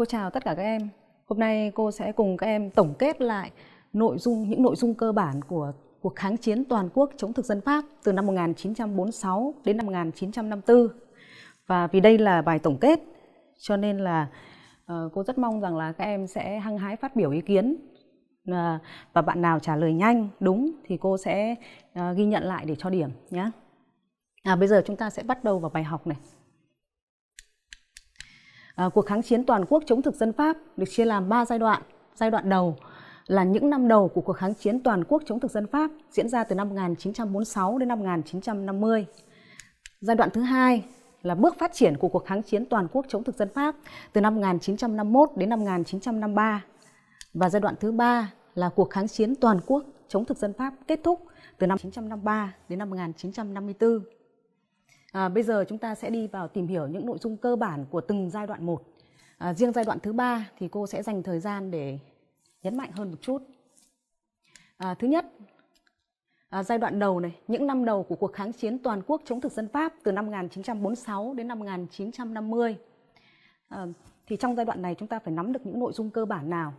Cô chào tất cả các em. Hôm nay cô sẽ cùng các em tổng kết lại nội dung những nội dung cơ bản của cuộc kháng chiến toàn quốc chống thực dân Pháp từ năm 1946 đến năm 1954. Và vì đây là bài tổng kết cho nên là ờ, cô rất mong rằng là các em sẽ hăng hái phát biểu ý kiến ờ, và bạn nào trả lời nhanh đúng thì cô sẽ ờ, ghi nhận lại để cho điểm nhé. À, bây giờ chúng ta sẽ bắt đầu vào bài học này à, cuộc kháng chiến toàn quốc chống thực dân Pháp được chia làm 3 giai đoạn. Giai đoạn đầu là những năm đầu của cuộc kháng chiến toàn quốc chống thực dân Pháp diễn ra từ năm 1946 đến năm 1950. Giai đoạn thứ hai là bước phát triển của cuộc kháng chiến toàn quốc chống thực dân Pháp từ năm 1951 đến năm 1953. Và giai đoạn thứ ba là cuộc kháng chiến toàn quốc chống thực dân Pháp kết thúc từ năm 1953 đến năm 1954. À, bây giờ chúng ta sẽ đi vào tìm hiểu những nội dung cơ bản của từng giai đoạn một. À, riêng giai đoạn thứ ba thì cô sẽ dành thời gian để nhấn mạnh hơn một chút. À, thứ nhất, à, giai đoạn đầu này, những năm đầu của cuộc kháng chiến toàn quốc chống thực dân Pháp từ năm 1946 đến năm 1950. À, thì trong giai đoạn này chúng ta phải nắm được những nội dung cơ bản nào.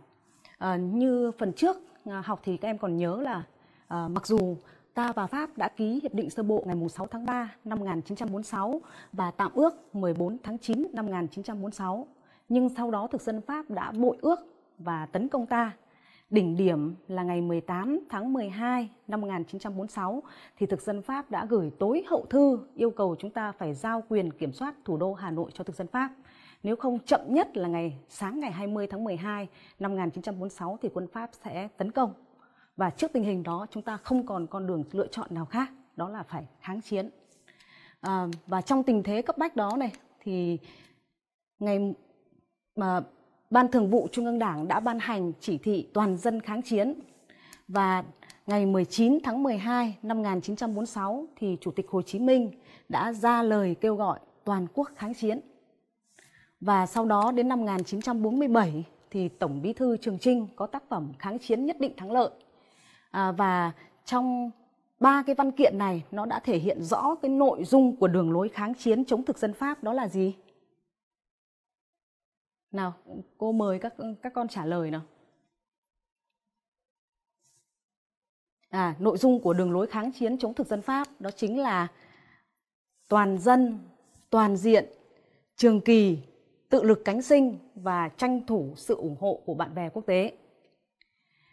À, như phần trước à, học thì các em còn nhớ là à, mặc dù ta và Pháp đã ký hiệp định sơ bộ ngày 6 tháng 3 năm 1946 và tạm ước 14 tháng 9 năm 1946. Nhưng sau đó thực dân Pháp đã bội ước và tấn công ta. Đỉnh điểm là ngày 18 tháng 12 năm 1946 thì thực dân Pháp đã gửi tối hậu thư yêu cầu chúng ta phải giao quyền kiểm soát thủ đô Hà Nội cho thực dân Pháp. Nếu không chậm nhất là ngày sáng ngày 20 tháng 12 năm 1946 thì quân Pháp sẽ tấn công và trước tình hình đó chúng ta không còn con đường lựa chọn nào khác đó là phải kháng chiến à, và trong tình thế cấp bách đó này thì ngày mà ban thường vụ trung ương đảng đã ban hành chỉ thị toàn dân kháng chiến và ngày 19 tháng 12 năm 1946 thì chủ tịch Hồ Chí Minh đã ra lời kêu gọi toàn quốc kháng chiến và sau đó đến năm 1947 thì Tổng Bí thư Trường Trinh có tác phẩm Kháng chiến nhất định thắng lợi À, và trong ba cái văn kiện này nó đã thể hiện rõ cái nội dung của đường lối kháng chiến chống thực dân Pháp đó là gì? Nào, cô mời các các con trả lời nào. À, nội dung của đường lối kháng chiến chống thực dân Pháp đó chính là toàn dân, toàn diện, trường kỳ, tự lực cánh sinh và tranh thủ sự ủng hộ của bạn bè quốc tế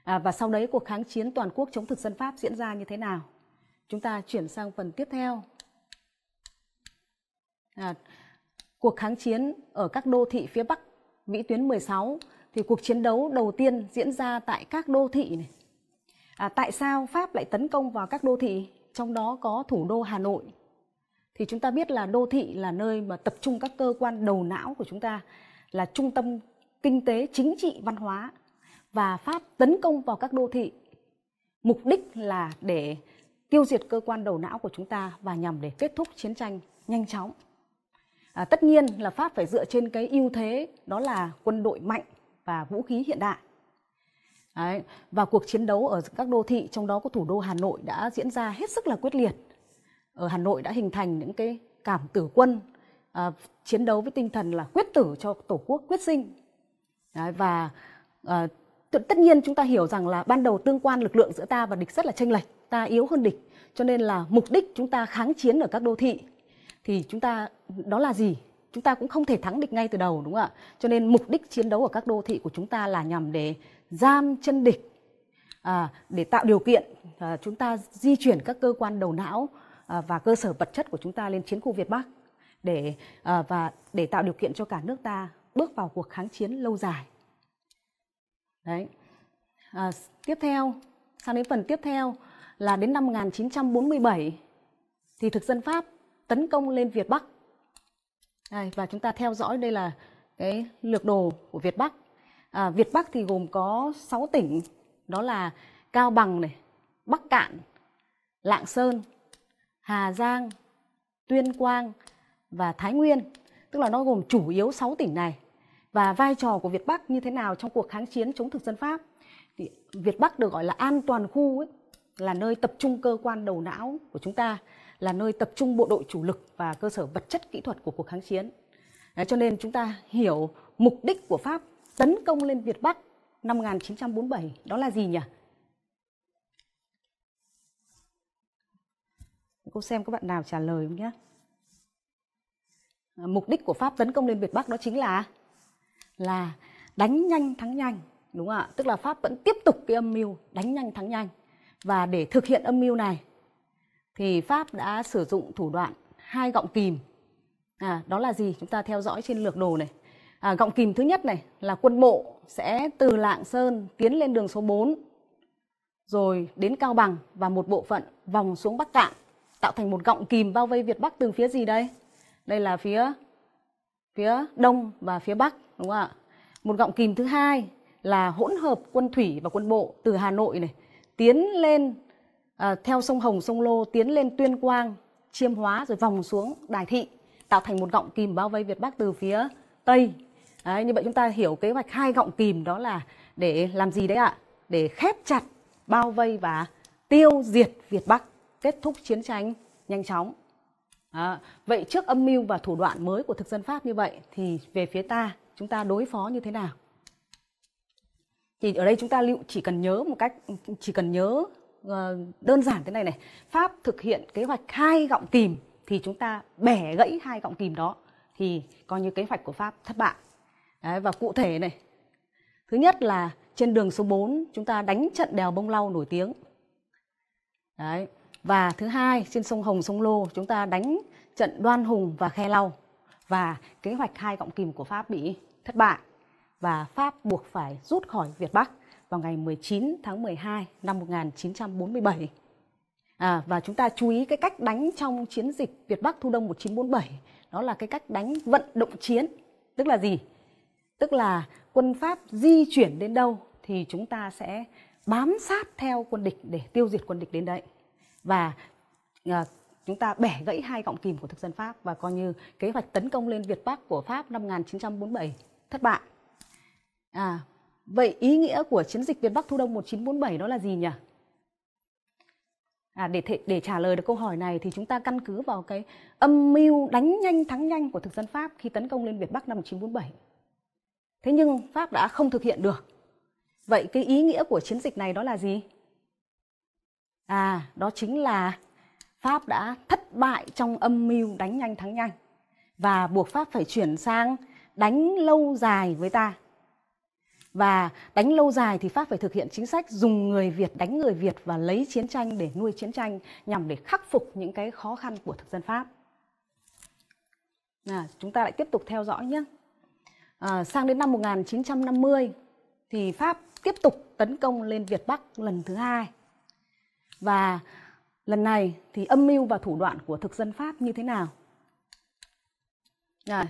à, và sau đấy cuộc kháng chiến toàn quốc chống thực dân Pháp diễn ra như thế nào. Chúng ta chuyển sang phần tiếp theo. À, cuộc kháng chiến ở các đô thị phía Bắc Vĩ tuyến 16 thì cuộc chiến đấu đầu tiên diễn ra tại các đô thị này. À, tại sao Pháp lại tấn công vào các đô thị, trong đó có thủ đô Hà Nội? Thì chúng ta biết là đô thị là nơi mà tập trung các cơ quan đầu não của chúng ta, là trung tâm kinh tế, chính trị, văn hóa và Pháp tấn công vào các đô thị. Mục đích là để tiêu diệt cơ quan đầu não của chúng ta và nhằm để kết thúc chiến tranh nhanh chóng. À, tất nhiên là Pháp phải dựa trên cái ưu thế đó là quân đội mạnh và vũ khí hiện đại. Đấy, và cuộc chiến đấu ở các đô thị trong đó có thủ đô Hà Nội đã diễn ra hết sức là quyết liệt. Ở Hà Nội đã hình thành những cái cảm tử quân à, chiến đấu với tinh thần là quyết tử cho tổ quốc quyết sinh. Đấy, và à, tất nhiên chúng ta hiểu rằng là ban đầu tương quan lực lượng giữa ta và địch rất là tranh lệch ta yếu hơn địch cho nên là mục đích chúng ta kháng chiến ở các đô thị thì chúng ta đó là gì chúng ta cũng không thể thắng địch ngay từ đầu đúng không ạ cho nên mục đích chiến đấu ở các đô thị của chúng ta là nhằm để giam chân địch à, để tạo điều kiện à, chúng ta di chuyển các cơ quan đầu não à, và cơ sở vật chất của chúng ta lên chiến khu việt bắc để à, và để tạo điều kiện cho cả nước ta bước vào cuộc kháng chiến lâu dài đấy à, tiếp theo sang đến phần tiếp theo là đến năm 1947 thì thực dân Pháp tấn công lên Việt Bắc đây, và chúng ta theo dõi đây là cái lược đồ của Việt Bắc à, Việt Bắc thì gồm có 6 tỉnh đó là Cao Bằng này Bắc Cạn Lạng Sơn Hà Giang Tuyên Quang và Thái Nguyên tức là nó gồm chủ yếu 6 tỉnh này và vai trò của Việt Bắc như thế nào trong cuộc kháng chiến chống thực dân Pháp. Thì Việt Bắc được gọi là an toàn khu ấy, là nơi tập trung cơ quan đầu não của chúng ta, là nơi tập trung bộ đội chủ lực và cơ sở vật chất kỹ thuật của cuộc kháng chiến. Đấy, cho nên chúng ta hiểu mục đích của Pháp tấn công lên Việt Bắc năm 1947 đó là gì nhỉ? Cô xem các bạn nào trả lời không nhé. Mục đích của Pháp tấn công lên Việt Bắc đó chính là là đánh nhanh thắng nhanh đúng không ạ tức là pháp vẫn tiếp tục cái âm mưu đánh nhanh thắng nhanh và để thực hiện âm mưu này thì pháp đã sử dụng thủ đoạn hai gọng kìm à, đó là gì chúng ta theo dõi trên lược đồ này à, gọng kìm thứ nhất này là quân bộ sẽ từ lạng sơn tiến lên đường số 4 rồi đến cao bằng và một bộ phận vòng xuống bắc cạn tạo thành một gọng kìm bao vây việt bắc từ phía gì đây đây là phía phía đông và phía bắc đúng không ạ một gọng kìm thứ hai là hỗn hợp quân thủy và quân bộ từ Hà Nội này tiến lên à, theo sông Hồng sông Lô tiến lên Tuyên Quang Chiêm Hóa rồi vòng xuống Đài Thị tạo thành một gọng kìm bao vây Việt Bắc từ phía tây đấy, như vậy chúng ta hiểu kế hoạch hai gọng kìm đó là để làm gì đấy ạ để khép chặt bao vây và tiêu diệt Việt Bắc kết thúc chiến tranh nhanh chóng à, vậy trước âm mưu và thủ đoạn mới của thực dân Pháp như vậy thì về phía ta chúng ta đối phó như thế nào thì ở đây chúng ta lưu chỉ cần nhớ một cách chỉ cần nhớ ờ, đơn giản thế này này pháp thực hiện kế hoạch hai gọng kìm thì chúng ta bẻ gãy hai gọng kìm đó thì coi như kế hoạch của pháp thất bại Đấy, và cụ thể này thứ nhất là trên đường số 4 chúng ta đánh trận đèo bông lau nổi tiếng Đấy. và thứ hai trên sông hồng sông lô chúng ta đánh trận đoan hùng và khe lau và kế hoạch hai gọng kìm của pháp bị thất bại và Pháp buộc phải rút khỏi Việt Bắc vào ngày 19 tháng 12 năm 1947. À, và chúng ta chú ý cái cách đánh trong chiến dịch Việt Bắc Thu Đông 1947 đó là cái cách đánh vận động chiến tức là gì? Tức là quân Pháp di chuyển đến đâu thì chúng ta sẽ bám sát theo quân địch để tiêu diệt quân địch đến đấy và à, chúng ta bẻ gãy hai gọng kìm của thực dân Pháp và coi như kế hoạch tấn công lên Việt Bắc của Pháp năm 1947 thất bại. À, vậy ý nghĩa của chiến dịch Việt Bắc Thu Đông 1947 đó là gì nhỉ? À, để thể, để trả lời được câu hỏi này thì chúng ta căn cứ vào cái âm mưu đánh nhanh thắng nhanh của thực dân Pháp khi tấn công lên Việt Bắc năm 1947. Thế nhưng Pháp đã không thực hiện được. Vậy cái ý nghĩa của chiến dịch này đó là gì? À, đó chính là Pháp đã thất bại trong âm mưu đánh nhanh thắng nhanh và buộc Pháp phải chuyển sang đánh lâu dài với ta và đánh lâu dài thì pháp phải thực hiện chính sách dùng người việt đánh người việt và lấy chiến tranh để nuôi chiến tranh nhằm để khắc phục những cái khó khăn của thực dân pháp à, chúng ta lại tiếp tục theo dõi nhé à, sang đến năm 1950 thì pháp tiếp tục tấn công lên việt bắc lần thứ hai và lần này thì âm mưu và thủ đoạn của thực dân pháp như thế nào à,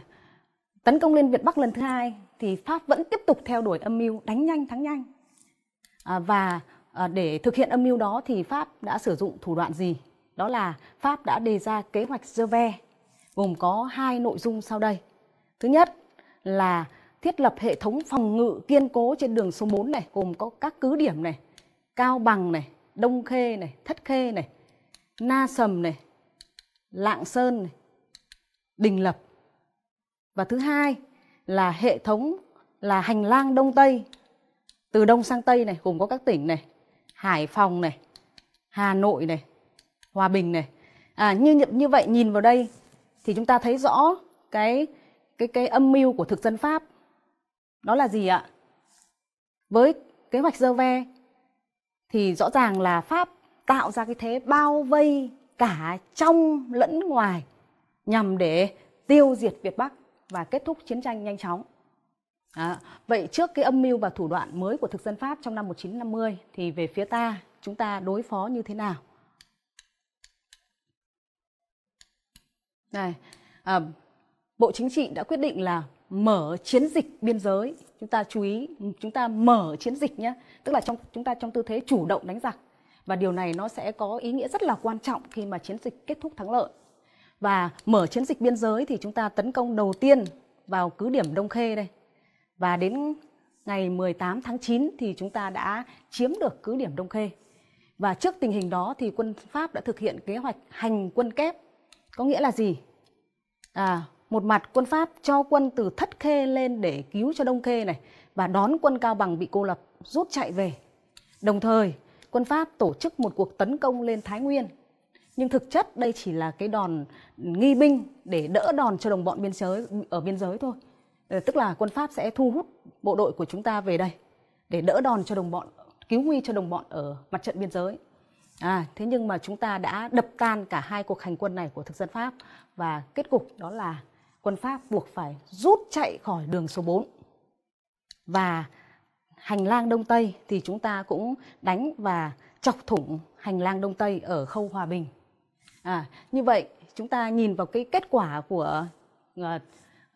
tấn công lên Việt Bắc lần thứ hai thì Pháp vẫn tiếp tục theo đuổi âm mưu đánh nhanh thắng nhanh. À, và à, để thực hiện âm mưu đó thì Pháp đã sử dụng thủ đoạn gì? Đó là Pháp đã đề ra kế hoạch Ve gồm có hai nội dung sau đây. Thứ nhất là thiết lập hệ thống phòng ngự kiên cố trên đường số 4 này gồm có các cứ điểm này, Cao Bằng này, Đông Khê này, Thất Khê này, Na Sầm này, Lạng Sơn này, Đình Lập và thứ hai là hệ thống là hành lang đông tây từ đông sang tây này gồm có các tỉnh này hải phòng này hà nội này hòa bình này à, như như vậy nhìn vào đây thì chúng ta thấy rõ cái cái cái âm mưu của thực dân pháp đó là gì ạ với kế hoạch dơ ve thì rõ ràng là pháp tạo ra cái thế bao vây cả trong lẫn ngoài nhằm để tiêu diệt việt bắc và kết thúc chiến tranh nhanh chóng. À, vậy trước cái âm mưu và thủ đoạn mới của thực dân Pháp trong năm 1950 thì về phía ta chúng ta đối phó như thế nào? Này, à, Bộ Chính trị đã quyết định là mở chiến dịch biên giới. Chúng ta chú ý, chúng ta mở chiến dịch nhé. Tức là trong chúng ta trong tư thế chủ động đánh giặc. Và điều này nó sẽ có ý nghĩa rất là quan trọng khi mà chiến dịch kết thúc thắng lợi và mở chiến dịch biên giới thì chúng ta tấn công đầu tiên vào cứ điểm Đông Khê đây. Và đến ngày 18 tháng 9 thì chúng ta đã chiếm được cứ điểm Đông Khê. Và trước tình hình đó thì quân Pháp đã thực hiện kế hoạch hành quân kép. Có nghĩa là gì? À, một mặt quân Pháp cho quân từ Thất Khê lên để cứu cho Đông Khê này và đón quân Cao Bằng bị cô lập rút chạy về. Đồng thời, quân Pháp tổ chức một cuộc tấn công lên Thái Nguyên nhưng thực chất đây chỉ là cái đòn nghi binh để đỡ đòn cho đồng bọn biên giới ở biên giới thôi ờ, tức là quân pháp sẽ thu hút bộ đội của chúng ta về đây để đỡ đòn cho đồng bọn cứu nguy cho đồng bọn ở mặt trận biên giới à thế nhưng mà chúng ta đã đập tan cả hai cuộc hành quân này của thực dân pháp và kết cục đó là quân pháp buộc phải rút chạy khỏi đường số 4 và hành lang đông tây thì chúng ta cũng đánh và chọc thủng hành lang đông tây ở khâu hòa bình À, như vậy chúng ta nhìn vào cái kết quả của uh,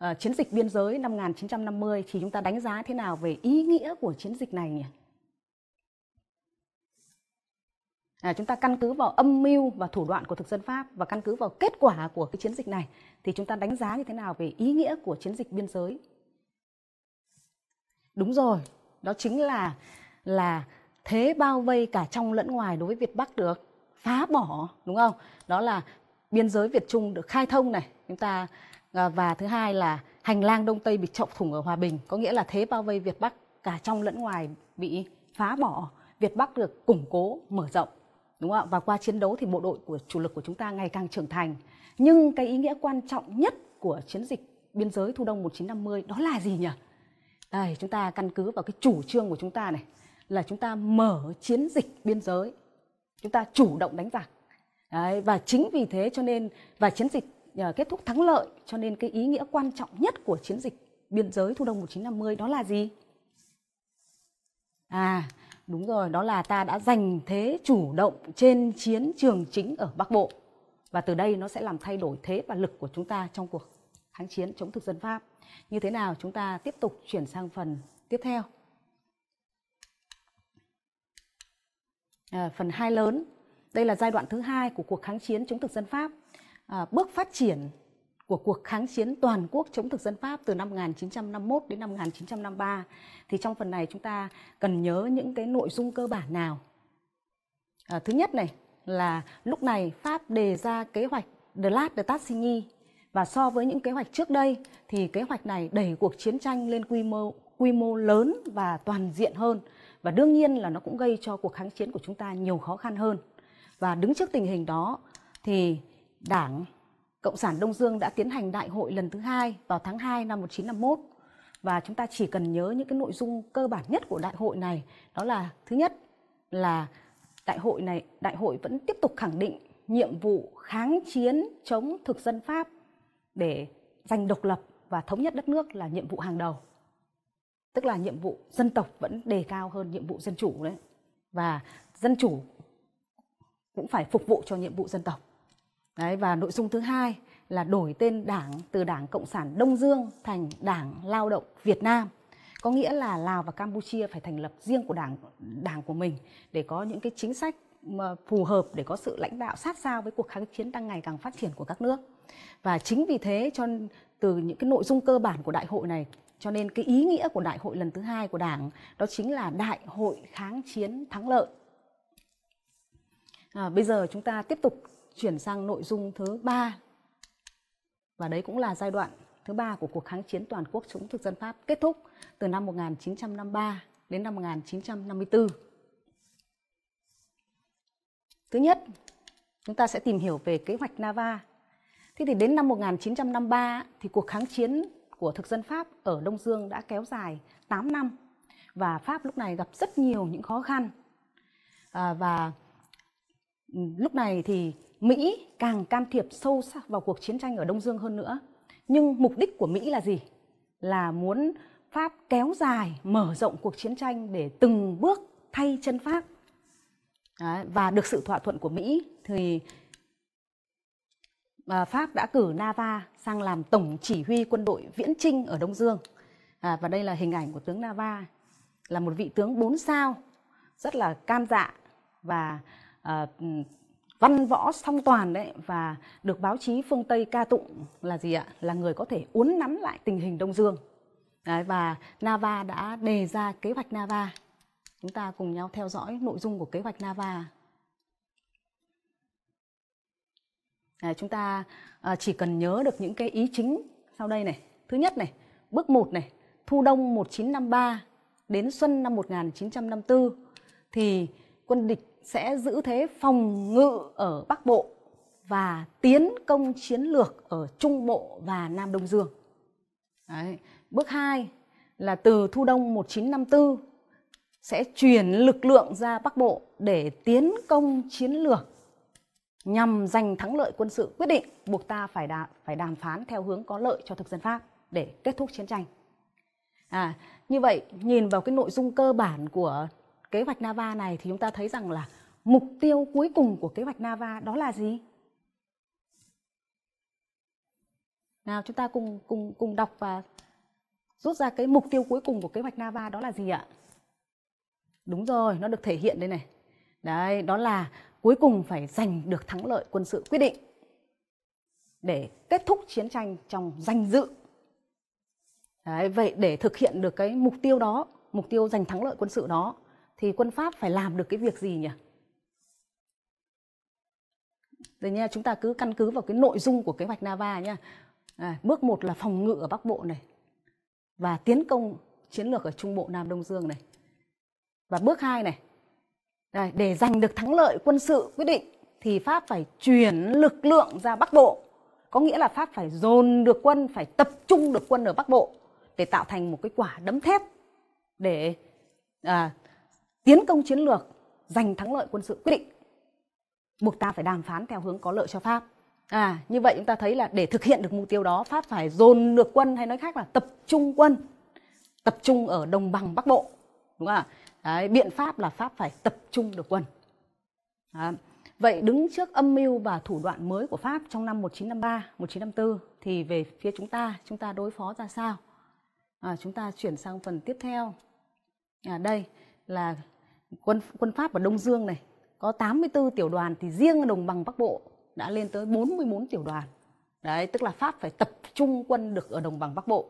uh, chiến dịch biên giới năm 1950 thì chúng ta đánh giá thế nào về ý nghĩa của chiến dịch này nhỉ? À, chúng ta căn cứ vào âm mưu và thủ đoạn của thực dân Pháp và căn cứ vào kết quả của cái chiến dịch này thì chúng ta đánh giá như thế nào về ý nghĩa của chiến dịch biên giới? Đúng rồi, đó chính là là thế bao vây cả trong lẫn ngoài đối với Việt Bắc được phá bỏ đúng không đó là biên giới Việt Trung được khai thông này chúng ta à, và thứ hai là hành lang Đông Tây bị trọng thủng ở Hòa Bình có nghĩa là thế bao vây Việt Bắc cả trong lẫn ngoài bị phá bỏ Việt Bắc được củng cố mở rộng đúng không ạ và qua chiến đấu thì bộ đội của chủ lực của chúng ta ngày càng trưởng thành nhưng cái ý nghĩa quan trọng nhất của chiến dịch biên giới thu đông 1950 đó là gì nhỉ đây chúng ta căn cứ vào cái chủ trương của chúng ta này là chúng ta mở chiến dịch biên giới chúng ta chủ động đánh giặc Đấy, và chính vì thế cho nên và chiến dịch uh, kết thúc thắng lợi cho nên cái ý nghĩa quan trọng nhất của chiến dịch biên giới thu đông 1950 đó là gì? À đúng rồi đó là ta đã giành thế chủ động trên chiến trường chính ở Bắc Bộ và từ đây nó sẽ làm thay đổi thế và lực của chúng ta trong cuộc kháng chiến chống thực dân Pháp. Như thế nào chúng ta tiếp tục chuyển sang phần tiếp theo. Ờ, phần hai lớn. Đây là giai đoạn thứ hai của cuộc kháng chiến chống thực dân Pháp. À, bước phát triển của cuộc kháng chiến toàn quốc chống thực dân Pháp từ năm 1951 đến năm 1953 thì trong phần này chúng ta cần nhớ những cái nội dung cơ bản nào. À, thứ nhất này là lúc này Pháp đề ra kế hoạch The Last de Tassigny và so với những kế hoạch trước đây thì kế hoạch này đẩy cuộc chiến tranh lên quy mô quy mô lớn và toàn diện hơn và đương nhiên là nó cũng gây cho cuộc kháng chiến của chúng ta nhiều khó khăn hơn và đứng trước tình hình đó thì Đảng Cộng sản Đông Dương đã tiến hành đại hội lần thứ hai vào tháng 2 năm 1951 và chúng ta chỉ cần nhớ những cái nội dung cơ bản nhất của đại hội này đó là thứ nhất là đại hội này đại hội vẫn tiếp tục khẳng định nhiệm vụ kháng chiến chống thực dân Pháp để giành độc lập và thống nhất đất nước là nhiệm vụ hàng đầu tức là nhiệm vụ dân tộc vẫn đề cao hơn nhiệm vụ dân chủ đấy và dân chủ cũng phải phục vụ cho nhiệm vụ dân tộc đấy và nội dung thứ hai là đổi tên đảng từ đảng cộng sản đông dương thành đảng lao động việt nam có nghĩa là lào và campuchia phải thành lập riêng của đảng đảng của mình để có những cái chính sách mà phù hợp để có sự lãnh đạo sát sao với cuộc kháng chiến đang ngày càng phát triển của các nước và chính vì thế cho từ những cái nội dung cơ bản của đại hội này cho nên cái ý nghĩa của đại hội lần thứ hai của đảng đó chính là đại hội kháng chiến thắng lợi à, bây giờ chúng ta tiếp tục chuyển sang nội dung thứ ba và đấy cũng là giai đoạn thứ ba của cuộc kháng chiến toàn quốc chống thực dân Pháp kết thúc từ năm 1953 đến năm 1954. Thứ nhất, chúng ta sẽ tìm hiểu về kế hoạch Nava. Thế thì đến năm 1953 thì cuộc kháng chiến của thực dân Pháp ở Đông Dương đã kéo dài 8 năm và Pháp lúc này gặp rất nhiều những khó khăn à, và lúc này thì Mỹ càng can thiệp sâu sắc vào cuộc chiến tranh ở Đông Dương hơn nữa nhưng mục đích của Mỹ là gì là muốn Pháp kéo dài mở rộng cuộc chiến tranh để từng bước thay chân Pháp Đấy, và được sự thỏa thuận của Mỹ thì Pháp đã cử Nava sang làm tổng chỉ huy quân đội viễn trinh ở Đông Dương. À, và đây là hình ảnh của tướng Nava, là một vị tướng bốn sao, rất là can dạ và à, văn võ song toàn đấy và được báo chí phương Tây ca tụng là gì ạ? Là người có thể uốn nắn lại tình hình Đông Dương. Đấy, và Nava đã đề ra kế hoạch Nava. Chúng ta cùng nhau theo dõi nội dung của kế hoạch Nava à, chúng ta à, chỉ cần nhớ được những cái ý chính sau đây này thứ nhất này bước 1 này thu đông 1953 đến xuân năm 1954 thì quân địch sẽ giữ thế phòng ngự ở Bắc Bộ và tiến công chiến lược ở Trung Bộ và Nam Đông Dương. Đấy. Bước 2 là từ thu đông 1954 sẽ chuyển lực lượng ra Bắc Bộ để tiến công chiến lược nhằm giành thắng lợi quân sự quyết định buộc ta phải đà, phải đàm phán theo hướng có lợi cho thực dân Pháp để kết thúc chiến tranh. À, như vậy nhìn vào cái nội dung cơ bản của kế hoạch Nava này thì chúng ta thấy rằng là mục tiêu cuối cùng của kế hoạch Nava đó là gì? Nào chúng ta cùng cùng cùng đọc và rút ra cái mục tiêu cuối cùng của kế hoạch Nava đó là gì ạ? Đúng rồi, nó được thể hiện đây này. Đấy, đó là cuối cùng phải giành được thắng lợi quân sự quyết định để kết thúc chiến tranh trong danh dự. Đấy, vậy để thực hiện được cái mục tiêu đó, mục tiêu giành thắng lợi quân sự đó, thì quân Pháp phải làm được cái việc gì nhỉ? Rồi nha, chúng ta cứ căn cứ vào cái nội dung của kế hoạch Nava nhé. À, bước một là phòng ngự ở Bắc Bộ này và tiến công chiến lược ở Trung Bộ Nam Đông Dương này. Và bước hai này rồi, để giành được thắng lợi quân sự quyết định thì Pháp phải chuyển lực lượng ra Bắc Bộ. Có nghĩa là Pháp phải dồn được quân, phải tập trung được quân ở Bắc Bộ để tạo thành một cái quả đấm thép để à, tiến công chiến lược, giành thắng lợi quân sự quyết định. Buộc ta phải đàm phán theo hướng có lợi cho Pháp. À, như vậy chúng ta thấy là để thực hiện được mục tiêu đó, Pháp phải dồn được quân hay nói khác là tập trung quân, tập trung ở đồng bằng Bắc Bộ. Đúng không ạ? Đấy, biện pháp là Pháp phải tập trung được quân. Đấy. Vậy đứng trước âm mưu và thủ đoạn mới của Pháp trong năm 1953, 1954 thì về phía chúng ta, chúng ta đối phó ra sao? À, chúng ta chuyển sang phần tiếp theo. À, đây là quân quân Pháp ở Đông Dương này, có 84 tiểu đoàn thì riêng ở đồng bằng Bắc Bộ đã lên tới 44 tiểu đoàn. Đấy, tức là Pháp phải tập trung quân được ở đồng bằng Bắc Bộ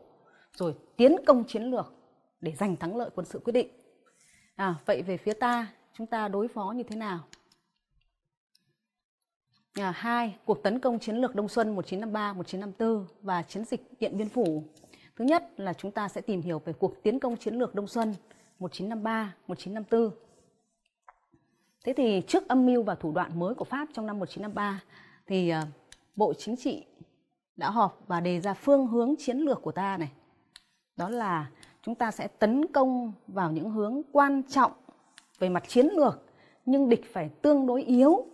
rồi tiến công chiến lược để giành thắng lợi quân sự quyết định. À, vậy về phía ta, chúng ta đối phó như thế nào? À, 2. Cuộc tấn công chiến lược Đông Xuân 1953-1954 và chiến dịch Điện Biên Phủ. Thứ nhất là chúng ta sẽ tìm hiểu về cuộc tiến công chiến lược Đông Xuân 1953-1954. Thế thì trước âm mưu và thủ đoạn mới của Pháp trong năm 1953 thì ờ, Bộ Chính trị đã họp và đề ra phương hướng chiến lược của ta này. Đó là chúng ta sẽ tấn công vào những hướng quan trọng về mặt chiến lược nhưng địch phải tương đối yếu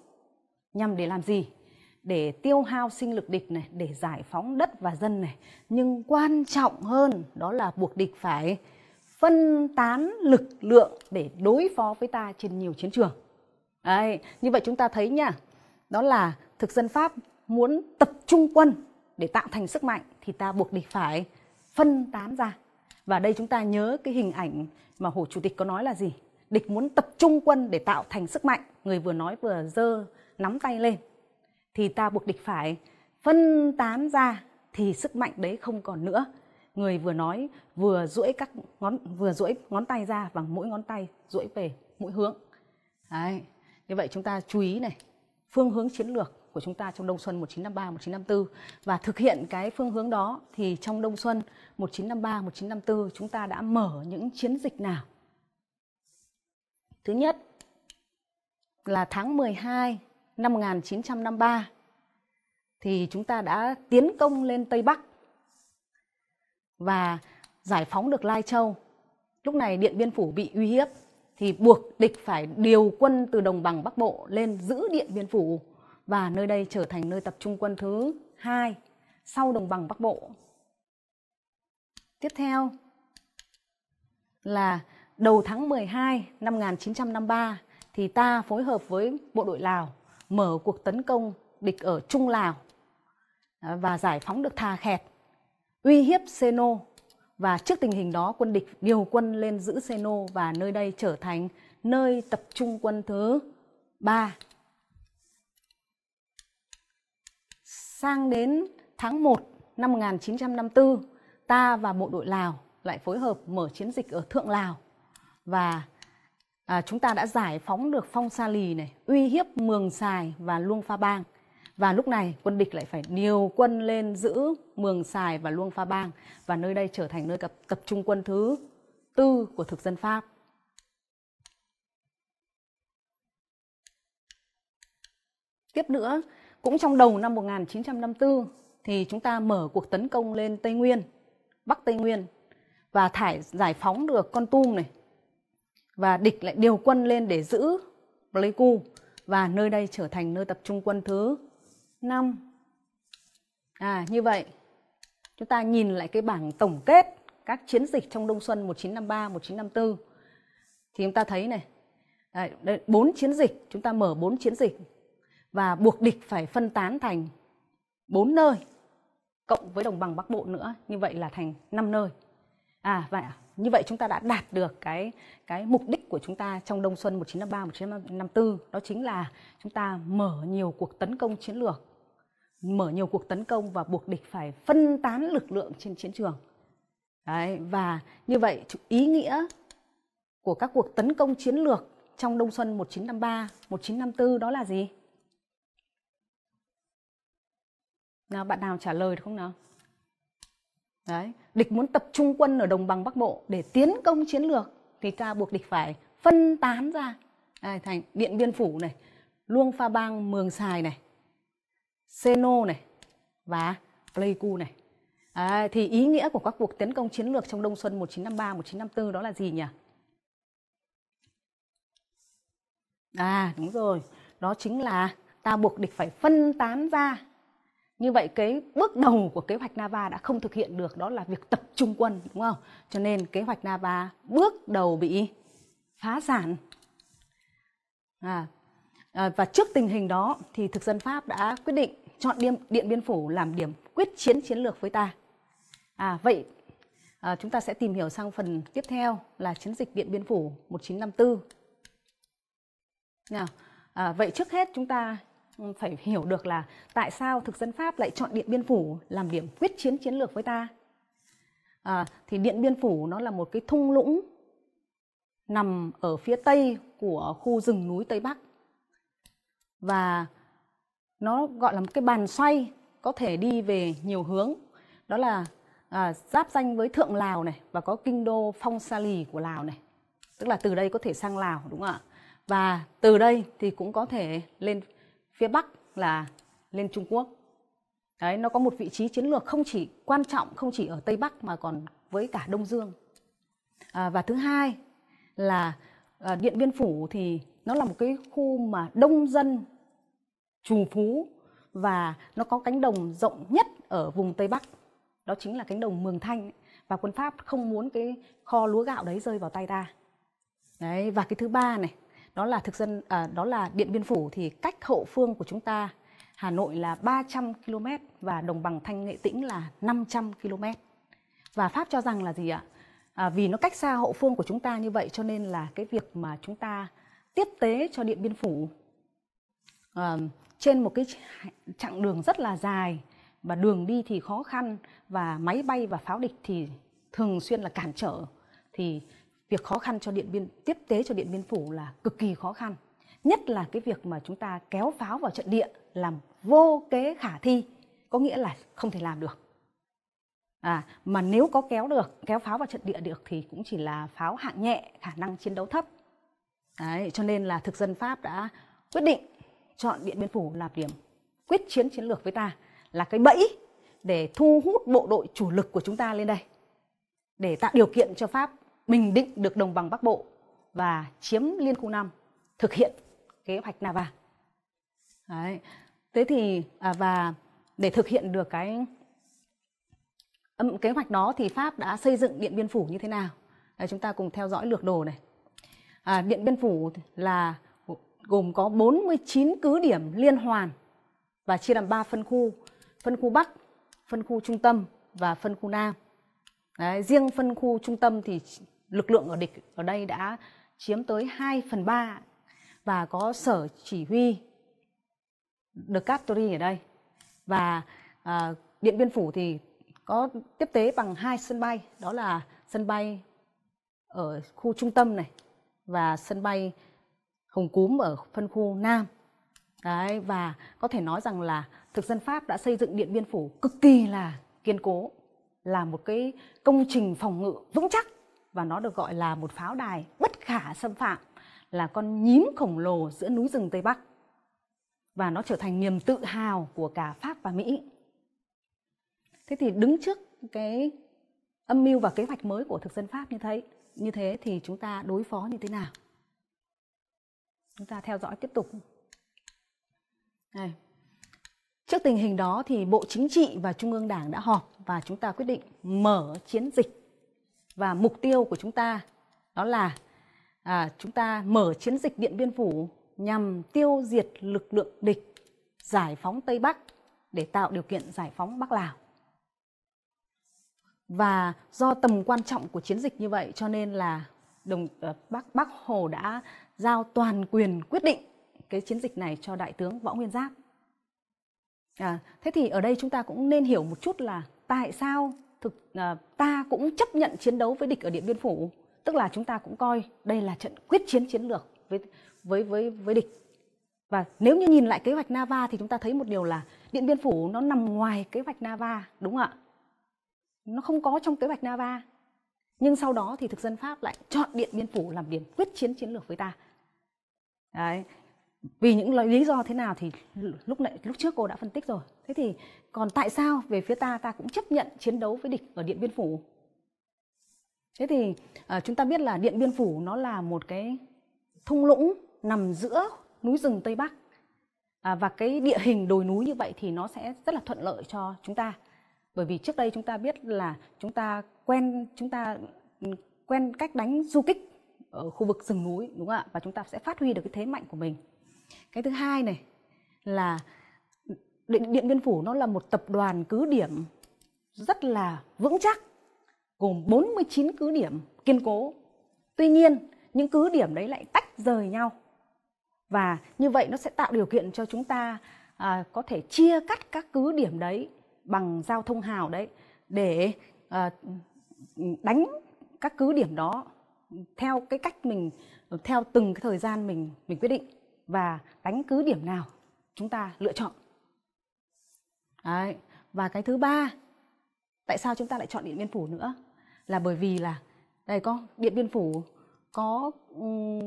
nhằm để làm gì để tiêu hao sinh lực địch này để giải phóng đất và dân này nhưng quan trọng hơn đó là buộc địch phải phân tán lực lượng để đối phó với ta trên nhiều chiến trường Đấy, như vậy chúng ta thấy nha đó là thực dân pháp muốn tập trung quân để tạo thành sức mạnh thì ta buộc địch phải phân tán ra và đây chúng ta nhớ cái hình ảnh mà Hồ Chủ tịch có nói là gì? Địch muốn tập trung quân để tạo thành sức mạnh. Người vừa nói vừa giơ nắm tay lên. Thì ta buộc địch phải phân tán ra thì sức mạnh đấy không còn nữa. Người vừa nói vừa duỗi các ngón vừa duỗi ngón tay ra bằng mỗi ngón tay duỗi về mỗi hướng. Đấy. Như vậy chúng ta chú ý này, phương hướng chiến lược của chúng ta trong đông xuân 1953 1954 và thực hiện cái phương hướng đó thì trong đông xuân 1953 1954 chúng ta đã mở những chiến dịch nào? Thứ nhất là tháng 12 năm 1953 thì chúng ta đã tiến công lên Tây Bắc và giải phóng được Lai Châu. Lúc này Điện Biên Phủ bị uy hiếp thì buộc địch phải điều quân từ đồng bằng Bắc Bộ lên giữ Điện Biên Phủ và nơi đây trở thành nơi tập trung quân thứ hai sau đồng bằng Bắc Bộ. Tiếp theo là đầu tháng 12 năm 1953 thì ta phối hợp với bộ đội Lào mở cuộc tấn công địch ở Trung Lào à, và giải phóng được Thà Khẹt, uy hiếp Seno và trước tình hình đó quân địch điều quân lên giữ Seno và nơi đây trở thành nơi tập trung quân thứ 3 sang đến tháng 1 năm 1954, ta và bộ đội Lào lại phối hợp mở chiến dịch ở Thượng Lào và à, chúng ta đã giải phóng được Phong Sa Lì này, uy hiếp Mường Sài và Luông Pha Bang. Và lúc này quân địch lại phải điều quân lên giữ Mường Sài và Luông Pha Bang và nơi đây trở thành nơi tập, tập trung quân thứ tư của thực dân Pháp. Tiếp nữa cũng trong đầu năm 1954 thì chúng ta mở cuộc tấn công lên Tây Nguyên, Bắc Tây Nguyên và thải giải phóng được Con Tum này. Và địch lại điều quân lên để giữ Pleiku và nơi đây trở thành nơi tập trung quân thứ 5. À như vậy, chúng ta nhìn lại cái bảng tổng kết các chiến dịch trong Đông Xuân 1953 1954 thì chúng ta thấy này, à, bốn chiến dịch, chúng ta mở bốn chiến dịch và buộc địch phải phân tán thành bốn nơi cộng với đồng bằng Bắc Bộ nữa như vậy là thành năm nơi. À và như vậy chúng ta đã đạt được cái cái mục đích của chúng ta trong đông xuân 1953 1954 đó chính là chúng ta mở nhiều cuộc tấn công chiến lược mở nhiều cuộc tấn công và buộc địch phải phân tán lực lượng trên chiến trường. Đấy, và như vậy ý nghĩa của các cuộc tấn công chiến lược trong đông xuân 1953 1954 đó là gì? nào bạn nào trả lời được không nào đấy địch muốn tập trung quân ở đồng bằng bắc bộ để tiến công chiến lược thì ta buộc địch phải phân tán ra à, thành điện biên phủ này luông pha bang mường xài này seno này và pleiku này à, thì ý nghĩa của các cuộc tiến công chiến lược trong đông xuân 1953 1954 đó là gì nhỉ à đúng rồi đó chính là ta buộc địch phải phân tán ra như vậy cái bước đầu của kế hoạch Nava đã không thực hiện được đó là việc tập trung quân đúng không? Cho nên kế hoạch Nava bước đầu bị phá sản. À, à và trước tình hình đó thì thực dân Pháp đã quyết định chọn điện Điện Biên Phủ làm điểm quyết chiến chiến lược với ta. À vậy à, chúng ta sẽ tìm hiểu sang phần tiếp theo là chiến dịch Điện Biên Phủ 1954. Nào, à, vậy trước hết chúng ta phải hiểu được là tại sao thực dân Pháp lại chọn Điện Biên Phủ làm điểm quyết chiến chiến lược với ta. À, thì Điện Biên Phủ nó là một cái thung lũng nằm ở phía tây của khu rừng núi Tây Bắc và nó gọi là một cái bàn xoay có thể đi về nhiều hướng đó là à, giáp danh với thượng Lào này và có kinh đô Phong Sa Lì của Lào này tức là từ đây có thể sang Lào đúng không ạ và từ đây thì cũng có thể lên phía Bắc là lên Trung Quốc. Đấy, nó có một vị trí chiến lược không chỉ quan trọng không chỉ ở Tây Bắc mà còn với cả Đông Dương. À, và thứ hai là à, Điện Biên Phủ thì nó là một cái khu mà đông dân, trù phú và nó có cánh đồng rộng nhất ở vùng Tây Bắc. Đó chính là cánh đồng Mường Thanh và quân Pháp không muốn cái kho lúa gạo đấy rơi vào tay ta. Đấy, và cái thứ ba này đó là thực dân à, đó là Điện Biên Phủ thì cách hậu phương của chúng ta Hà Nội là 300 km và đồng bằng Thanh Nghệ Tĩnh là 500 km. Và Pháp cho rằng là gì ạ? À, vì nó cách xa hậu phương của chúng ta như vậy cho nên là cái việc mà chúng ta tiếp tế cho Điện Biên Phủ à, trên một cái chặng đường rất là dài và đường đi thì khó khăn và máy bay và pháo địch thì thường xuyên là cản trở thì việc khó khăn cho điện biên tiếp tế cho điện biên phủ là cực kỳ khó khăn nhất là cái việc mà chúng ta kéo pháo vào trận địa làm vô kế khả thi có nghĩa là không thể làm được à mà nếu có kéo được kéo pháo vào trận địa được thì cũng chỉ là pháo hạng nhẹ khả năng chiến đấu thấp Đấy, cho nên là thực dân pháp đã quyết định chọn điện biên phủ làm điểm quyết chiến chiến lược với ta là cái bẫy để thu hút bộ đội chủ lực của chúng ta lên đây để tạo điều kiện cho pháp mình định được đồng bằng Bắc Bộ và chiếm Liên Khu 5 thực hiện kế hoạch Nava. Đấy. Thế thì à, và để thực hiện được cái kế hoạch đó thì Pháp đã xây dựng Điện Biên Phủ như thế nào? Đấy, chúng ta cùng theo dõi lược đồ này. À, Điện Biên Phủ là gồm có 49 cứ điểm liên hoàn và chia làm 3 phân khu, phân khu Bắc, phân khu trung tâm và phân khu Nam. Đấy, riêng phân khu trung tâm thì lực lượng ở địch ở đây đã chiếm tới 2 phần 3 và có sở chỉ huy được Castri ở đây và à, Điện Biên Phủ thì có tiếp tế bằng hai sân bay đó là sân bay ở khu trung tâm này và sân bay Hồng Cúm ở phân khu Nam Đấy, và có thể nói rằng là thực dân Pháp đã xây dựng Điện Biên Phủ cực kỳ là kiên cố, là một cái công trình phòng ngự vững chắc và nó được gọi là một pháo đài bất khả xâm phạm là con nhím khổng lồ giữa núi rừng Tây Bắc và nó trở thành niềm tự hào của cả Pháp và Mỹ. Thế thì đứng trước cái âm mưu và kế hoạch mới của thực dân Pháp như thế, như thế thì chúng ta đối phó như thế nào? Chúng ta theo dõi tiếp tục. Đây. Trước tình hình đó thì Bộ Chính trị và Trung ương Đảng đã họp và chúng ta quyết định mở chiến dịch và mục tiêu của chúng ta đó là à, chúng ta mở chiến dịch Điện Biên Phủ nhằm tiêu diệt lực lượng địch, giải phóng Tây Bắc để tạo điều kiện giải phóng Bắc Lào. Và do tầm quan trọng của chiến dịch như vậy cho nên là đồng ờ, Bắc Bắc Hồ đã giao toàn quyền quyết định cái chiến dịch này cho đại tướng Võ Nguyên Giáp. À, thế thì ở đây chúng ta cũng nên hiểu một chút là tại sao thực à, ta cũng chấp nhận chiến đấu với địch ở điện biên phủ tức là chúng ta cũng coi đây là trận quyết chiến chiến lược với với với với địch và nếu như nhìn lại kế hoạch Nava thì chúng ta thấy một điều là Điện Biên Phủ nó nằm ngoài kế hoạch Nava, đúng không ạ? Nó không có trong kế hoạch Nava. Nhưng sau đó thì thực dân Pháp lại chọn Điện Biên Phủ làm điểm quyết chiến chiến lược với ta. Đấy vì những lý do thế nào thì lúc nãy lúc trước cô đã phân tích rồi thế thì còn tại sao về phía ta ta cũng chấp nhận chiến đấu với địch ở điện biên phủ thế thì à, chúng ta biết là điện biên phủ nó là một cái thung lũng nằm giữa núi rừng tây bắc à, và cái địa hình đồi núi như vậy thì nó sẽ rất là thuận lợi cho chúng ta bởi vì trước đây chúng ta biết là chúng ta quen chúng ta ừ, quen cách đánh du kích ở khu vực rừng núi đúng không ạ và chúng ta sẽ phát huy được cái thế mạnh của mình cái thứ hai này là điện, điện biên phủ nó là một tập đoàn cứ điểm rất là vững chắc gồm 49 cứ điểm kiên cố tuy nhiên những cứ điểm đấy lại tách rời nhau và như vậy nó sẽ tạo điều kiện cho chúng ta à, có thể chia cắt các cứ điểm đấy bằng giao thông hào đấy để à, đánh các cứ điểm đó theo cái cách mình theo từng cái thời gian mình mình quyết định và đánh cứ điểm nào chúng ta lựa chọn Đấy. và cái thứ ba tại sao chúng ta lại chọn điện biên phủ nữa là bởi vì là đây có điện biên phủ có um,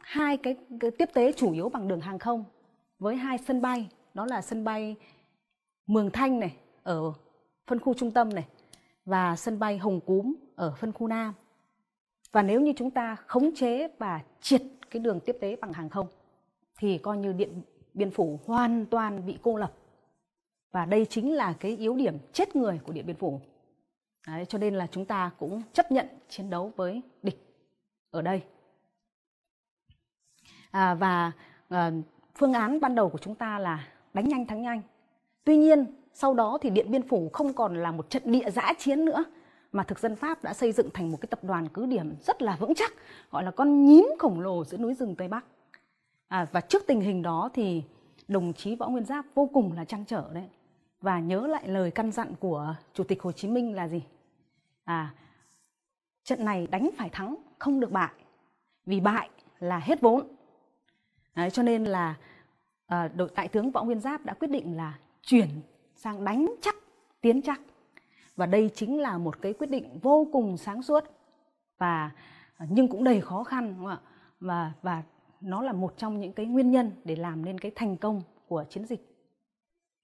hai cái, cái tiếp tế chủ yếu bằng đường hàng không với hai sân bay đó là sân bay Mường Thanh này ở phân khu trung tâm này và sân bay Hồng Cúm ở phân khu Nam. Và nếu như chúng ta khống chế và triệt cái đường tiếp tế bằng hàng không thì coi như điện biên phủ hoàn toàn bị cô lập và đây chính là cái yếu điểm chết người của điện biên phủ Đấy, cho nên là chúng ta cũng chấp nhận chiến đấu với địch ở đây à, và à, phương án ban đầu của chúng ta là đánh nhanh thắng nhanh tuy nhiên sau đó thì điện biên phủ không còn là một trận địa giã chiến nữa mà thực dân pháp đã xây dựng thành một cái tập đoàn cứ điểm rất là vững chắc gọi là con nhím khổng lồ giữa núi rừng tây bắc à, và trước tình hình đó thì đồng chí võ nguyên giáp vô cùng là trăn trở đấy và nhớ lại lời căn dặn của chủ tịch hồ chí minh là gì à trận này đánh phải thắng không được bại vì bại là hết vốn đấy, cho nên là à, đội đại tướng võ nguyên giáp đã quyết định là chuyển sang đánh chắc tiến chắc và đây chính là một cái quyết định vô cùng sáng suốt và à, nhưng cũng đầy khó khăn đúng không ạ và và nó là một trong những cái nguyên nhân để làm nên cái thành công của chiến dịch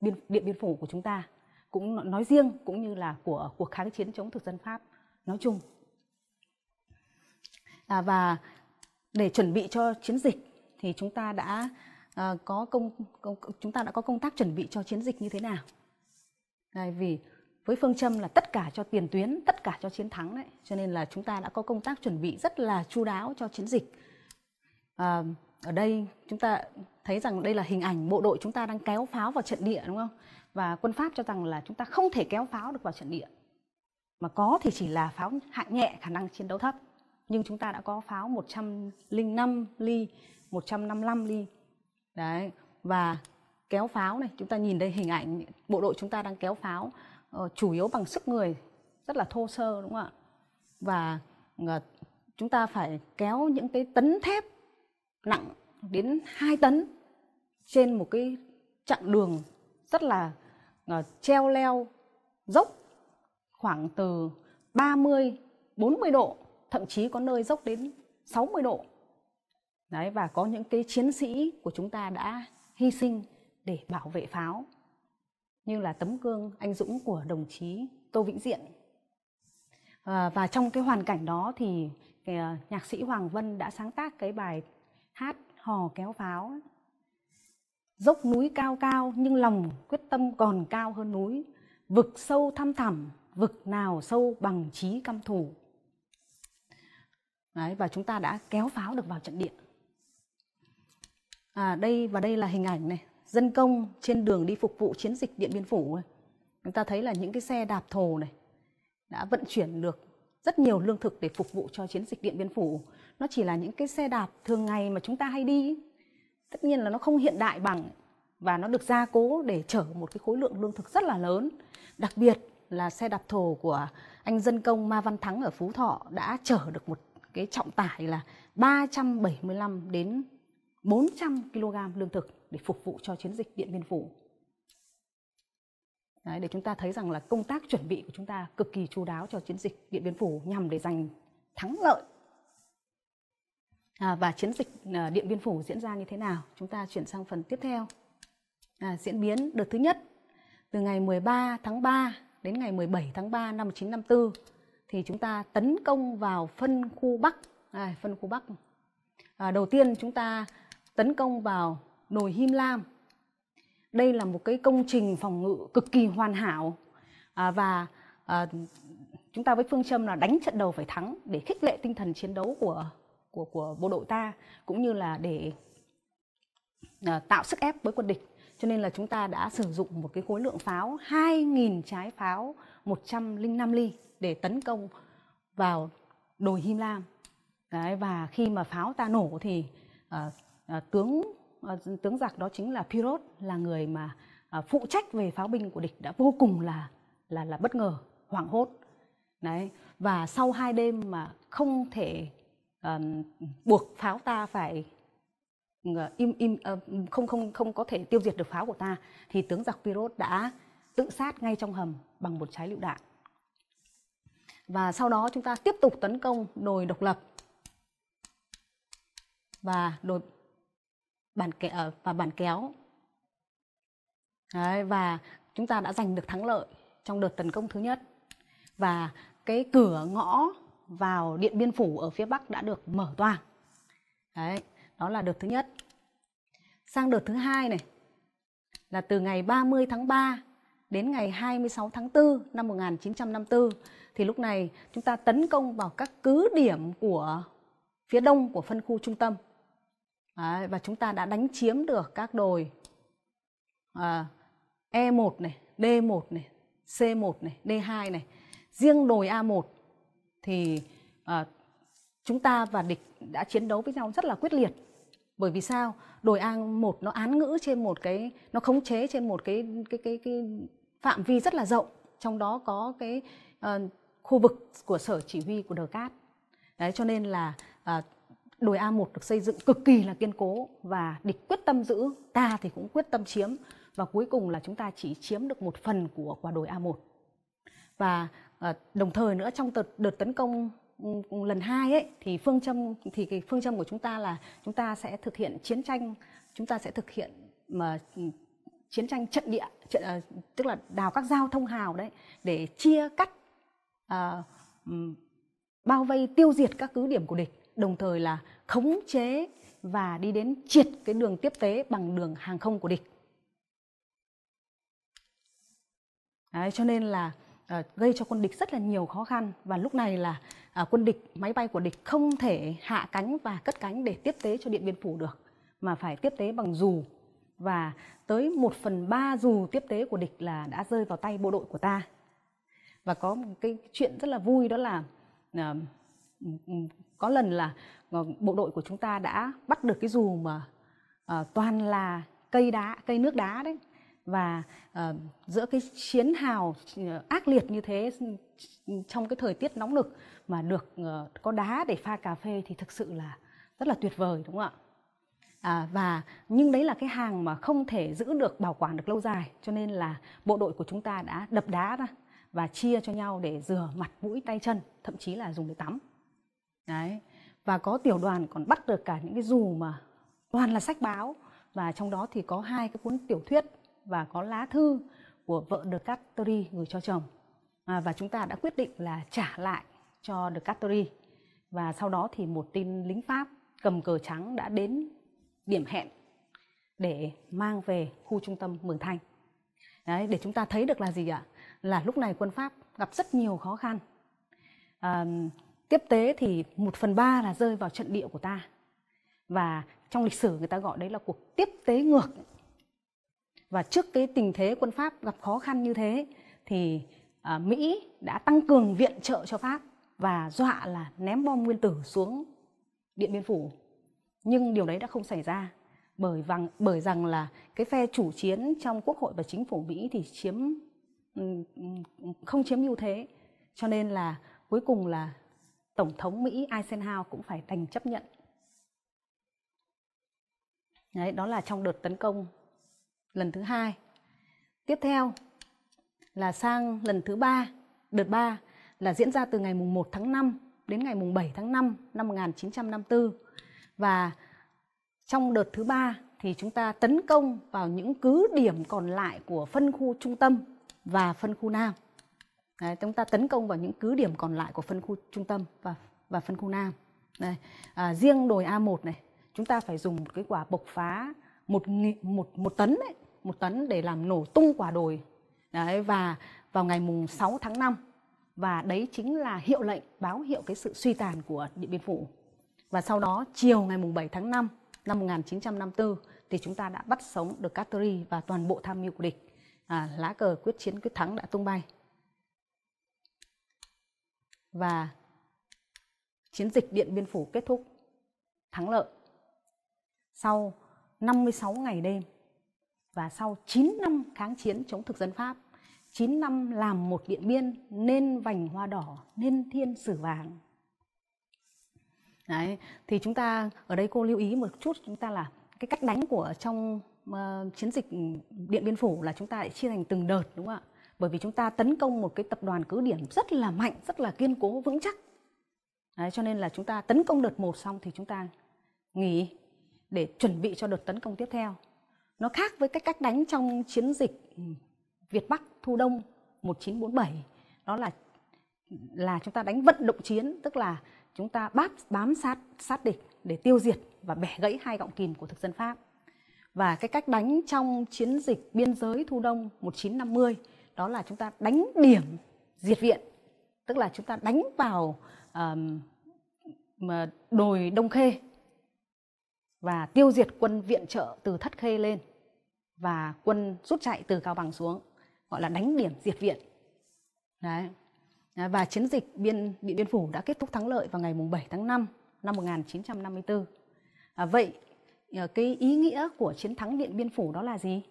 biên điện biên phủ của chúng ta cũng nói riêng cũng như là của cuộc kháng chiến chống thực dân pháp nói chung à, và để chuẩn bị cho chiến dịch thì chúng ta đã à, có công, công chúng ta đã có công tác chuẩn bị cho chiến dịch như thế nào Đây, vì với phương châm là tất cả cho tiền tuyến tất cả cho chiến thắng đấy cho nên là chúng ta đã có công tác chuẩn bị rất là chu đáo cho chiến dịch à, ở đây chúng ta thấy rằng đây là hình ảnh bộ đội chúng ta đang kéo pháo vào trận địa đúng không và quân pháp cho rằng là chúng ta không thể kéo pháo được vào trận địa mà có thì chỉ là pháo hạng nhẹ khả năng chiến đấu thấp nhưng chúng ta đã có pháo 105 ly 155 ly đấy và kéo pháo này chúng ta nhìn đây hình ảnh bộ đội chúng ta đang kéo pháo uh, chủ yếu bằng sức người rất là thô sơ đúng không ạ và uh, chúng ta phải kéo những cái tấn thép nặng đến 2 tấn trên một cái chặng đường rất là ờ, treo leo dốc khoảng từ 30 40 độ, thậm chí có nơi dốc đến 60 độ. Đấy và có những cái chiến sĩ của chúng ta đã hy sinh để bảo vệ pháo như là tấm gương anh dũng của đồng chí Tô Vĩnh Diện. À, và trong cái hoàn cảnh đó thì ờ, nhạc sĩ Hoàng Vân đã sáng tác cái bài hát hò kéo pháo dốc núi cao cao nhưng lòng quyết tâm còn cao hơn núi vực sâu thăm thẳm vực nào sâu bằng trí căm thù Đấy, và chúng ta đã kéo pháo được vào trận địa à, đây và đây là hình ảnh này dân công trên đường đi phục vụ chiến dịch điện biên phủ chúng ta thấy là những cái xe đạp thồ này đã vận chuyển được rất nhiều lương thực để phục vụ cho chiến dịch Điện Biên Phủ. Nó chỉ là những cái xe đạp thường ngày mà chúng ta hay đi. Tất nhiên là nó không hiện đại bằng và nó được gia cố để chở một cái khối lượng lương thực rất là lớn. Đặc biệt là xe đạp thổ của anh dân công Ma Văn Thắng ở Phú Thọ đã chở được một cái trọng tải là 375 đến 400 kg lương thực để phục vụ cho chiến dịch Điện Biên Phủ. Đấy, để chúng ta thấy rằng là công tác chuẩn bị của chúng ta cực kỳ chú đáo cho chiến dịch Điện Biên Phủ nhằm để giành thắng lợi. À, và chiến dịch à, Điện Biên Phủ diễn ra như thế nào? Chúng ta chuyển sang phần tiếp theo. À, diễn biến đợt thứ nhất từ ngày 13 tháng 3 đến ngày 17 tháng 3 năm 1954 thì chúng ta tấn công vào phân khu Bắc, à, phân khu Bắc. À, đầu tiên chúng ta tấn công vào nồi Him Lam đây là một cái công trình phòng ngự cực kỳ hoàn hảo à, và à, chúng ta với phương châm là đánh trận đầu phải thắng để khích lệ tinh thần chiến đấu của của của bộ đội ta cũng như là để à, tạo sức ép với quân địch cho nên là chúng ta đã sử dụng một cái khối lượng pháo 2.000 trái pháo 105 ly để tấn công vào đồi Him Lam Đấy, và khi mà pháo ta nổ thì à, à, tướng Ờ, tướng giặc đó chính là Pirot là người mà à, phụ trách về pháo binh của địch đã vô cùng là là là bất ngờ hoảng hốt đấy và sau hai đêm mà không thể um, buộc pháo ta phải im im um, không không không có thể tiêu diệt được pháo của ta thì tướng giặc Pirot đã tự sát ngay trong hầm bằng một trái lựu đạn và sau đó chúng ta tiếp tục tấn công đồi độc lập và đồi bàn kéo ờ, và bàn kéo Đấy, và chúng ta đã giành được thắng lợi trong đợt tấn công thứ nhất và cái cửa ngõ vào điện biên phủ ở phía bắc đã được mở toang đấy đó là đợt thứ nhất sang đợt thứ hai này là từ ngày 30 tháng 3 đến ngày 26 tháng 4 năm 1954 thì lúc này chúng ta tấn công vào các cứ điểm của phía đông của phân khu trung tâm Đấy, và chúng ta đã đánh chiếm được các đồi à, ờ, E1 này, D1 này, C1 này, D2 này. Riêng đồi A1 thì à, chúng ta và địch đã chiến đấu với nhau rất là quyết liệt. Bởi vì sao? Đồi A1 nó án ngữ trên một cái nó khống chế trên một cái cái cái cái phạm vi rất là rộng, trong đó có cái uh, khu vực của sở chỉ huy của Đờ Cát. Đấy cho nên là uh, đồi A1 được xây dựng cực kỳ là kiên cố và địch quyết tâm giữ, ta thì cũng quyết tâm chiếm và cuối cùng là chúng ta chỉ chiếm được một phần của quả đồi A1. Và ờ, đồng thời nữa trong đợt, đợt tấn công ừ, lần hai ấy thì phương châm thì cái phương châm của chúng ta là chúng ta sẽ thực hiện chiến tranh, chúng ta sẽ thực hiện mà ừ, chiến tranh trận địa, trận, ờ, tức là đào các giao thông hào đấy để chia cắt à, bao vây tiêu diệt các cứ điểm của địch đồng thời là khống chế và đi đến triệt cái đường tiếp tế bằng đường hàng không của địch. Đấy, cho nên là à, gây cho quân địch rất là nhiều khó khăn và lúc này là à, quân địch máy bay của địch không thể hạ cánh và cất cánh để tiếp tế cho điện biên phủ được mà phải tiếp tế bằng dù và tới 1 phần 3 dù tiếp tế của địch là đã rơi vào tay bộ đội của ta và có một cái chuyện rất là vui đó là à, Ừ, ừ, có lần là ờ, bộ đội của chúng ta đã bắt được cái dù mà uh, toàn là cây đá cây nước đá đấy và uh, giữa cái chiến hào ác liệt như thế ừ, trong cái thời tiết nóng nực mà được uh, có đá để pha cà phê thì thực sự là rất là tuyệt vời đúng không ạ à, và nhưng đấy là cái hàng mà không thể giữ được bảo quản được lâu dài cho nên là bộ đội của chúng ta đã đập đá ra và chia cho nhau để rửa mặt mũi tay chân thậm chí là dùng để tắm đấy và có tiểu đoàn còn bắt được cả những cái dù mà toàn là sách báo và trong đó thì có hai cái cuốn tiểu thuyết và có lá thư của vợ De Cateri gửi cho chồng à, và chúng ta đã quyết định là trả lại cho De Cateri và sau đó thì một tin lính Pháp cầm cờ trắng đã đến điểm hẹn để mang về khu trung tâm Mường Thanh. Đấy, để chúng ta thấy được là gì ạ? Là lúc này quân Pháp gặp rất nhiều khó khăn. À, tiếp tế thì một phần ba là rơi vào trận địa của ta và trong lịch sử người ta gọi đấy là cuộc tiếp tế ngược và trước cái tình thế quân pháp gặp khó khăn như thế thì à, mỹ đã tăng cường viện trợ cho pháp và dọa là ném bom nguyên tử xuống điện biên phủ nhưng điều đấy đã không xảy ra bởi rằng bởi rằng là cái phe chủ chiến trong quốc hội và chính phủ mỹ thì chiếm không chiếm ưu thế cho nên là cuối cùng là Tổng thống Mỹ Eisenhower cũng phải đành chấp nhận. Đấy, đó là trong đợt tấn công lần thứ hai. Tiếp theo là sang lần thứ ba, đợt ba là diễn ra từ ngày mùng 1 tháng 5 đến ngày mùng 7 tháng 5 năm 1954. Và trong đợt thứ ba thì chúng ta tấn công vào những cứ điểm còn lại của phân khu trung tâm và phân khu nam. Đấy, chúng ta tấn công vào những cứ điểm còn lại của phân khu trung tâm và và phân khu nam. Đây, à, riêng đồi A1 này, chúng ta phải dùng một cái quả bộc phá một một một tấn đấy, một tấn để làm nổ tung quả đồi. Đấy và vào ngày mùng 6 tháng 5 và đấy chính là hiệu lệnh báo hiệu cái sự suy tàn của Điện Biên Phủ. Và sau đó chiều ngày mùng 7 tháng 5 năm 1954 thì chúng ta đã bắt sống được Cateri và toàn bộ tham mưu của địch. À, lá cờ quyết chiến quyết thắng đã tung bay và chiến dịch Điện Biên Phủ kết thúc thắng lợi. Sau 56 ngày đêm và sau 9 năm kháng chiến chống thực dân Pháp, 9 năm làm một Điện Biên nên vành hoa đỏ, nên thiên sử vàng. Đấy, thì chúng ta ở đây cô lưu ý một chút chúng ta là cái cách đánh của trong uh, chiến dịch Điện Biên Phủ là chúng ta lại chia thành từng đợt đúng không ạ? bởi vì chúng ta tấn công một cái tập đoàn cứ điểm rất là mạnh rất là kiên cố vững chắc Đấy, cho nên là chúng ta tấn công đợt một xong thì chúng ta nghỉ để chuẩn bị cho đợt tấn công tiếp theo nó khác với cách cách đánh trong chiến dịch ừ, Việt Bắc thu đông 1947 đó là là chúng ta đánh vận động chiến tức là chúng ta bám bám sát sát địch để tiêu diệt và bẻ gãy hai gọng kìm của thực dân Pháp. Và cái cách đánh trong chiến dịch biên giới thu đông 1950 đó là chúng ta đánh điểm diệt viện tức là chúng ta đánh vào um, đồi đông khê và tiêu diệt quân viện trợ từ thất khê lên và quân rút chạy từ cao bằng xuống gọi là đánh điểm diệt viện đấy và chiến dịch biên Điện Biên Phủ đã kết thúc thắng lợi vào ngày 7 tháng 5 năm 1954. À, vậy ờ, cái ý nghĩa của chiến thắng Điện Biên Phủ đó là gì?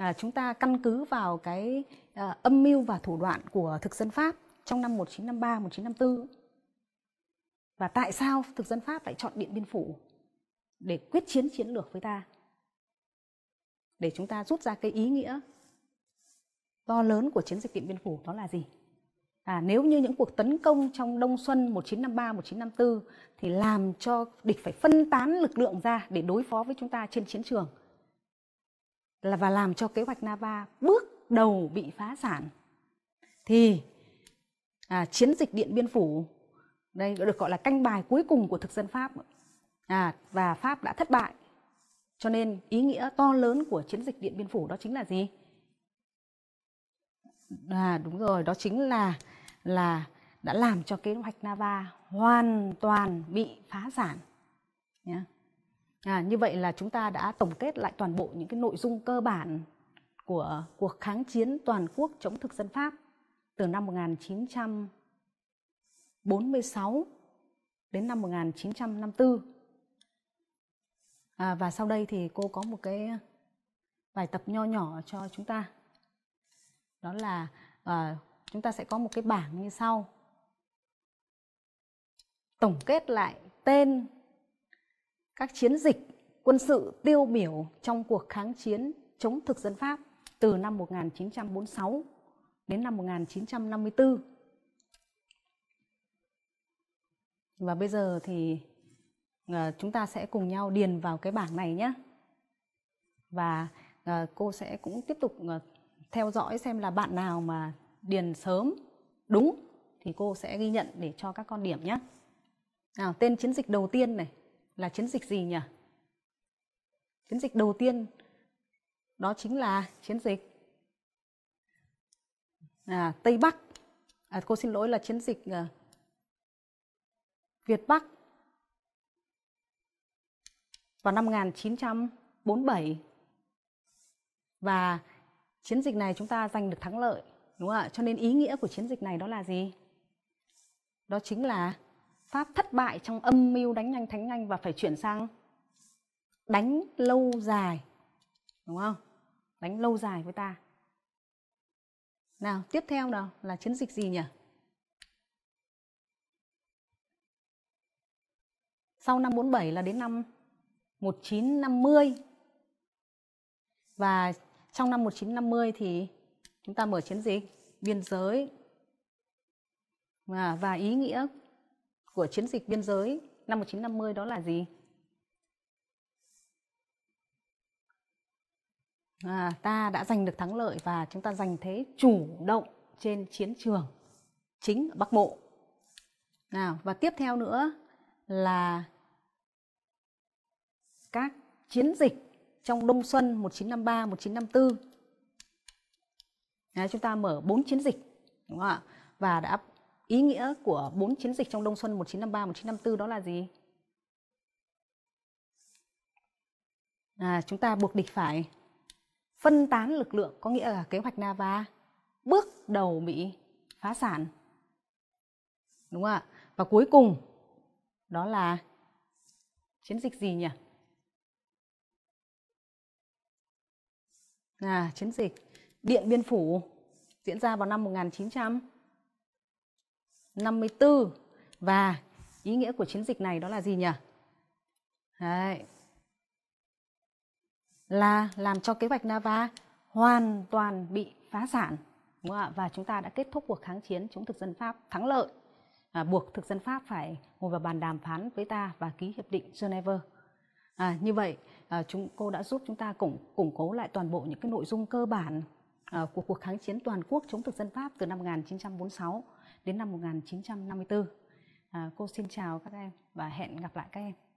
à, chúng ta căn cứ vào cái à, âm mưu và thủ đoạn của thực dân Pháp trong năm 1953 1954 và tại sao thực dân Pháp lại chọn Điện Biên Phủ để quyết chiến chiến lược với ta để chúng ta rút ra cái ý nghĩa to lớn của chiến dịch Điện Biên Phủ đó là gì? À, nếu như những cuộc tấn công trong đông xuân 1953-1954 thì làm cho địch phải phân tán lực lượng ra để đối phó với chúng ta trên chiến trường là và làm cho kế hoạch Nava bước đầu bị phá sản thì à, chiến dịch Điện Biên Phủ đây được gọi là canh bài cuối cùng của thực dân Pháp à, và Pháp đã thất bại cho nên ý nghĩa to lớn của chiến dịch Điện Biên Phủ đó chính là gì? À đúng rồi, đó chính là là đã làm cho kế hoạch Nava hoàn toàn bị phá sản. Yeah. À, như vậy là chúng ta đã tổng kết lại toàn bộ những cái nội dung cơ bản của cuộc kháng chiến toàn quốc chống thực dân Pháp từ năm 1946 đến năm 1954. À, và sau đây thì cô có một cái bài tập nho nhỏ cho chúng ta. Đó là à, chúng ta sẽ có một cái bảng như sau. Tổng kết lại tên các chiến dịch quân sự tiêu biểu trong cuộc kháng chiến chống thực dân Pháp từ năm 1946 đến năm 1954. Và bây giờ thì ờ, chúng ta sẽ cùng nhau điền vào cái bảng này nhé. Và ờ, cô sẽ cũng tiếp tục ờ, theo dõi xem là bạn nào mà điền sớm đúng thì cô sẽ ghi nhận để cho các con điểm nhé. Nào, tên chiến dịch đầu tiên này, là chiến dịch gì nhỉ? Chiến dịch đầu tiên đó chính là chiến dịch à, Tây Bắc. À, cô xin lỗi là chiến dịch à, Việt Bắc vào năm 1947 và chiến dịch này chúng ta giành được thắng lợi đúng không ạ cho nên ý nghĩa của chiến dịch này đó là gì đó chính là Pháp thất bại trong âm mưu đánh nhanh thánh nhanh và phải chuyển sang đánh lâu dài. Đúng không? Đánh lâu dài với ta. Nào, tiếp theo nào là chiến dịch gì nhỉ? Sau năm 47 là đến năm 1950. Và trong năm 1950 thì chúng ta mở chiến dịch biên giới à, và ý nghĩa của chiến dịch biên giới năm 1950 đó là gì? À, ta đã giành được thắng lợi và chúng ta giành thế chủ động trên chiến trường chính ở Bắc Bộ. Nào, và tiếp theo nữa là các chiến dịch trong đông xuân 1953 1954. Đấy, chúng ta mở bốn chiến dịch đúng không ạ? Và đã ý nghĩa của bốn chiến dịch trong Đông Xuân 1953 1954 đó là gì? À, chúng ta buộc địch phải phân tán lực lượng có nghĩa là kế hoạch Nava bước đầu bị phá sản. Đúng không ạ? Và cuối cùng đó là chiến dịch gì nhỉ? À, chiến dịch Điện Biên Phủ diễn ra vào năm 1900 54 và ý nghĩa của chiến dịch này đó là gì nhỉ? Đấy. Là làm cho kế hoạch Nava hoàn toàn bị phá sản đúng không ạ? và chúng ta đã kết thúc cuộc kháng chiến chống thực dân Pháp thắng lợi à, buộc thực dân Pháp phải ngồi vào bàn đàm phán với ta và ký hiệp định Geneva. À, như vậy à, chúng cô đã giúp chúng ta củng củng cố lại toàn bộ những cái nội dung cơ bản à, của cuộc kháng chiến toàn quốc chống thực dân Pháp từ năm 1946 đến năm 1954. À, cô xin chào các em và hẹn gặp lại các em.